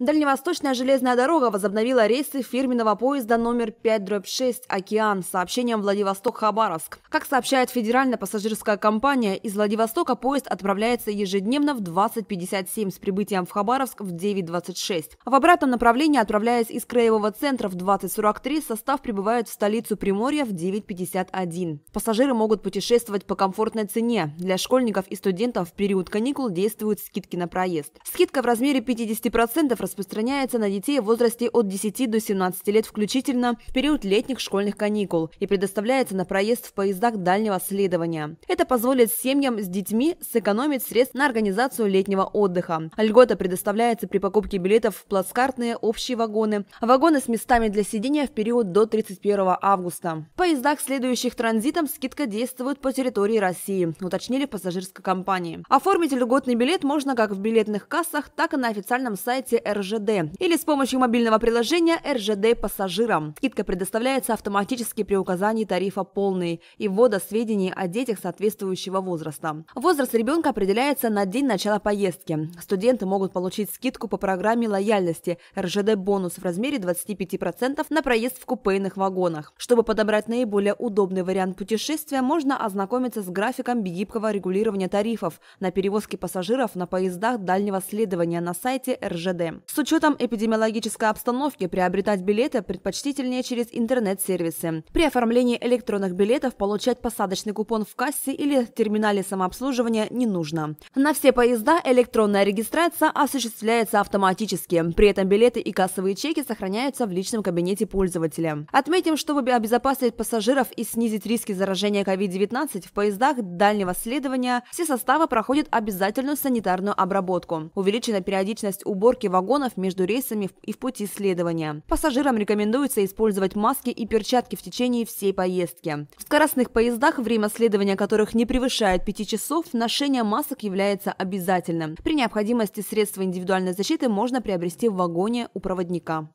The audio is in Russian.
Дальневосточная железная дорога возобновила рейсы фирменного поезда номер 5-6 «Океан» с сообщением Владивосток-Хабаровск. Как сообщает федеральная пассажирская компания, из Владивостока поезд отправляется ежедневно в 20.57 с прибытием в Хабаровск в 9.26. В обратном направлении, отправляясь из краевого центра в 20.43, состав прибывает в столицу Приморья в 9.51. Пассажиры могут путешествовать по комфортной цене. Для школьников и студентов в период каникул действуют скидки на проезд. Скидка в размере 50% распространяется на детей в возрасте от 10 до 17 лет включительно в период летних школьных каникул и предоставляется на проезд в поездах дальнего следования. Это позволит семьям с детьми сэкономить средств на организацию летнего отдыха. Льгота предоставляется при покупке билетов в плацкартные общие вагоны, вагоны с местами для сидения в период до 31 августа. В поездах, следующих транзитом, скидка действует по территории России, уточнили в пассажирской компании. Оформить льготный билет можно как в билетных кассах, так и на официальном сайте РЖД РЖД или с помощью мобильного приложения РЖД пассажирам. Скидка предоставляется автоматически при указании тарифа полный и ввода сведений о детях соответствующего возраста. Возраст ребенка определяется на день начала поездки. Студенты могут получить скидку по программе лояльности РЖД-бонус в размере 25% на проезд в купейных вагонах. Чтобы подобрать наиболее удобный вариант путешествия, можно ознакомиться с графиком гибкого регулирования тарифов на перевозки пассажиров на поездах дальнего следования на сайте РЖД. С учетом эпидемиологической обстановки приобретать билеты предпочтительнее через интернет-сервисы. При оформлении электронных билетов получать посадочный купон в кассе или терминале самообслуживания не нужно. На все поезда электронная регистрация осуществляется автоматически. При этом билеты и кассовые чеки сохраняются в личном кабинете пользователя. Отметим, чтобы обезопасить пассажиров и снизить риски заражения COVID-19 в поездах дальнего следования все составы проходят обязательную санитарную обработку. Увеличена периодичность уборки вагонов вагонов между рейсами и в пути исследования. Пассажирам рекомендуется использовать маски и перчатки в течение всей поездки. В скоростных поездах, время следования которых не превышает 5 часов, ношение масок является обязательным. При необходимости средства индивидуальной защиты можно приобрести в вагоне у проводника.